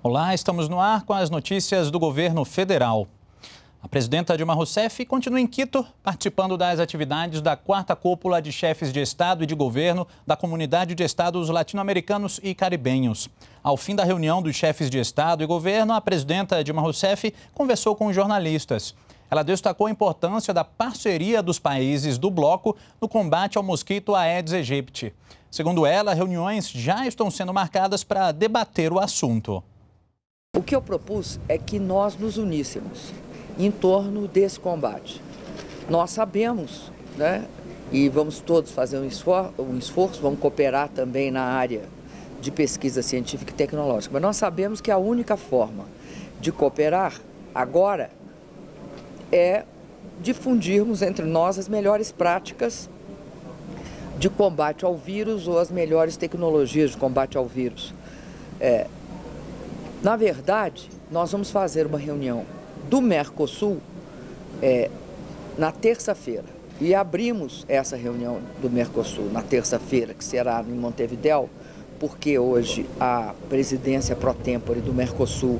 Olá, estamos no ar com as notícias do governo federal. A presidenta Dilma Rousseff continua em Quito, participando das atividades da quarta cúpula de chefes de Estado e de governo da Comunidade de Estados Latino-Americanos e Caribenhos. Ao fim da reunião dos chefes de Estado e governo, a presidenta Dilma Rousseff conversou com jornalistas. Ela destacou a importância da parceria dos países do bloco no combate ao mosquito Aedes aegypti. Segundo ela, reuniões já estão sendo marcadas para debater o assunto. O que eu propus é que nós nos uníssemos em torno desse combate. Nós sabemos, né, e vamos todos fazer um esforço, um esforço, vamos cooperar também na área de pesquisa científica e tecnológica, mas nós sabemos que a única forma de cooperar agora é difundirmos entre nós as melhores práticas de combate ao vírus ou as melhores tecnologias de combate ao vírus. É, na verdade, nós vamos fazer uma reunião do Mercosul é, na terça-feira. E abrimos essa reunião do Mercosul na terça-feira, que será em Montevideo, porque hoje a presidência pro tempore do Mercosul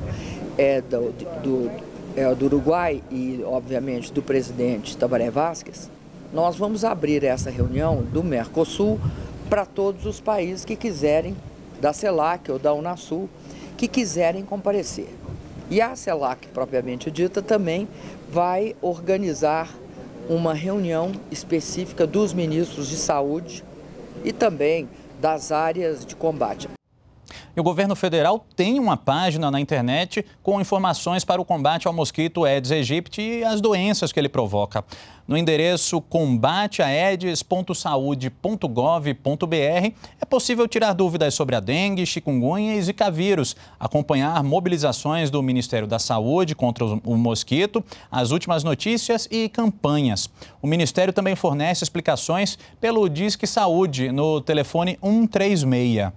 é do, do, é do Uruguai e, obviamente, do presidente Tabaré Vázquez. Nós vamos abrir essa reunião do Mercosul para todos os países que quiserem, da CELAC ou da Unasul, que quiserem comparecer. E a CELAC, propriamente dita, também vai organizar uma reunião específica dos ministros de saúde e também das áreas de combate. E o governo federal tem uma página na internet com informações para o combate ao mosquito Aedes aegypti e as doenças que ele provoca. No endereço combateaedes.saude.gov.br é possível tirar dúvidas sobre a dengue, chikungunya e zika vírus, acompanhar mobilizações do Ministério da Saúde contra o mosquito, as últimas notícias e campanhas. O Ministério também fornece explicações pelo Disque Saúde no telefone 136.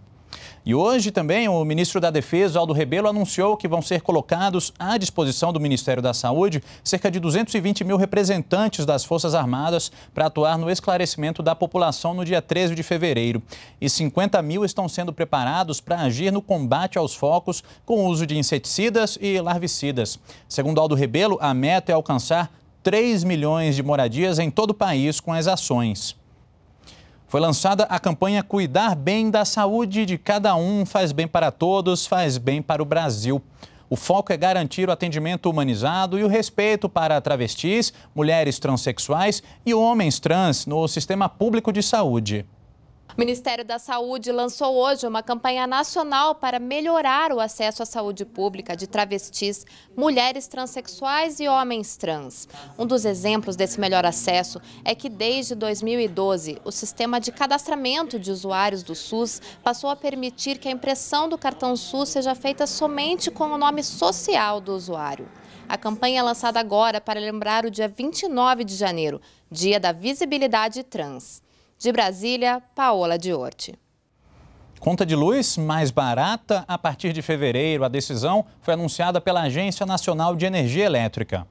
E hoje também o ministro da Defesa, Aldo Rebelo, anunciou que vão ser colocados à disposição do Ministério da Saúde cerca de 220 mil representantes das Forças Armadas para atuar no esclarecimento da população no dia 13 de fevereiro. E 50 mil estão sendo preparados para agir no combate aos focos com o uso de inseticidas e larvicidas. Segundo Aldo Rebelo, a meta é alcançar 3 milhões de moradias em todo o país com as ações. Foi lançada a campanha Cuidar Bem da Saúde de Cada Um, Faz Bem para Todos, Faz Bem para o Brasil. O foco é garantir o atendimento humanizado e o respeito para travestis, mulheres transexuais e homens trans no sistema público de saúde. O Ministério da Saúde lançou hoje uma campanha nacional para melhorar o acesso à saúde pública de travestis, mulheres transexuais e homens trans. Um dos exemplos desse melhor acesso é que desde 2012, o sistema de cadastramento de usuários do SUS passou a permitir que a impressão do cartão SUS seja feita somente com o nome social do usuário. A campanha é lançada agora para lembrar o dia 29 de janeiro, dia da visibilidade trans. De Brasília, Paola Diorti. Conta de luz mais barata a partir de fevereiro. A decisão foi anunciada pela Agência Nacional de Energia Elétrica.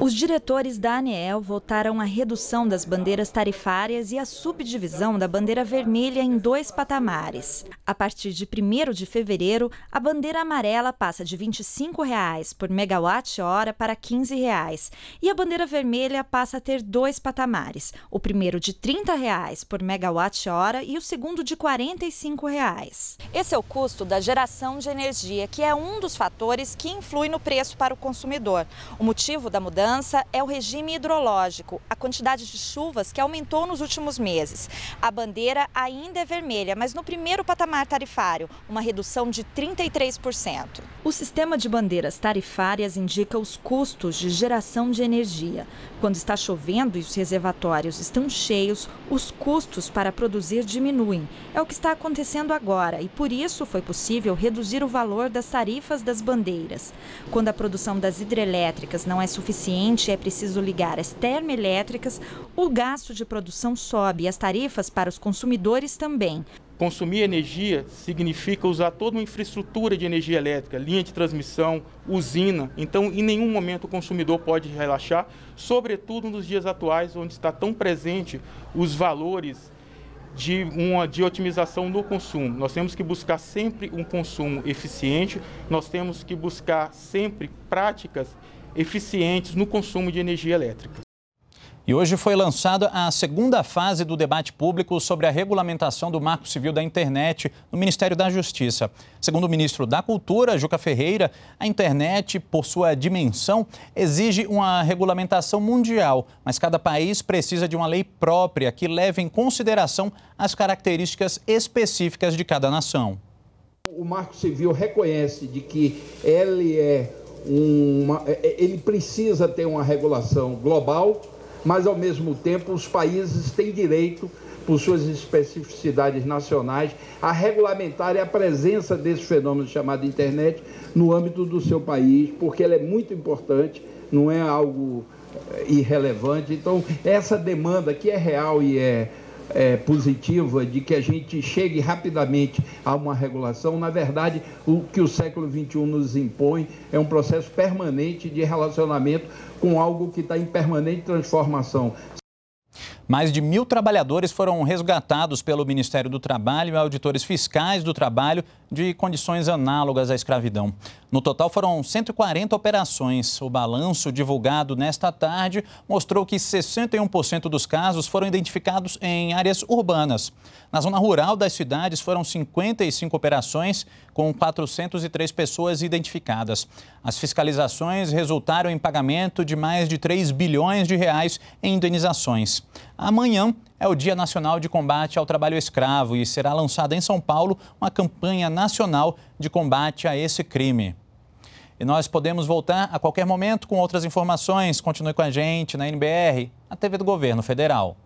Os diretores da ANEEL votaram a redução das bandeiras tarifárias e a subdivisão da bandeira vermelha em dois patamares. A partir de 1 de fevereiro, a bandeira amarela passa de R$ 25,00 por megawatt-hora para R$ 15,00 e a bandeira vermelha passa a ter dois patamares, o primeiro de R$ 30,00 por megawatt-hora e o segundo de R$ 45,00. Esse é o custo da geração de energia, que é um dos fatores que influi no preço para o consumidor. O motivo da mudança é o regime hidrológico, a quantidade de chuvas que aumentou nos últimos meses. A bandeira ainda é vermelha, mas no primeiro patamar tarifário, uma redução de 33%. O sistema de bandeiras tarifárias indica os custos de geração de energia. Quando está chovendo e os reservatórios estão cheios, os custos para produzir diminuem. É o que está acontecendo agora e por isso foi possível reduzir o valor das tarifas das bandeiras. Quando a produção das hidrelétricas não é suficiente, eficiente, é preciso ligar as termoelétricas, o gasto de produção sobe e as tarifas para os consumidores também. Consumir energia significa usar toda uma infraestrutura de energia elétrica, linha de transmissão, usina. Então, em nenhum momento o consumidor pode relaxar, sobretudo nos dias atuais, onde está tão presente os valores de uma de otimização no consumo. Nós temos que buscar sempre um consumo eficiente, nós temos que buscar sempre práticas eficientes no consumo de energia elétrica. E hoje foi lançada a segunda fase do debate público sobre a regulamentação do Marco Civil da Internet no Ministério da Justiça. Segundo o ministro da Cultura, Juca Ferreira, a internet, por sua dimensão, exige uma regulamentação mundial, mas cada país precisa de uma lei própria que leve em consideração as características específicas de cada nação. O Marco Civil reconhece de que ele é uma, é, é, ele precisa ter uma regulação global, mas ao mesmo tempo os países têm direito, por suas especificidades nacionais, a regulamentar a presença desse fenômeno chamado internet no âmbito do seu país, porque ela é muito importante, não é algo é, irrelevante. Então, essa demanda que é real e é é, positiva de que a gente chegue rapidamente a uma regulação. Na verdade, o que o século XXI nos impõe é um processo permanente de relacionamento com algo que está em permanente transformação. Mais de mil trabalhadores foram resgatados pelo Ministério do Trabalho e auditores fiscais do trabalho de condições análogas à escravidão. No total foram 140 operações. O balanço divulgado nesta tarde mostrou que 61% dos casos foram identificados em áreas urbanas. Na zona rural das cidades foram 55 operações, com 403 pessoas identificadas. As fiscalizações resultaram em pagamento de mais de 3 bilhões de reais em indenizações. Amanhã é o Dia Nacional de Combate ao Trabalho Escravo e será lançada em São Paulo uma campanha nacional de combate a esse crime. E nós podemos voltar a qualquer momento com outras informações. Continue com a gente na NBR, a TV do Governo Federal.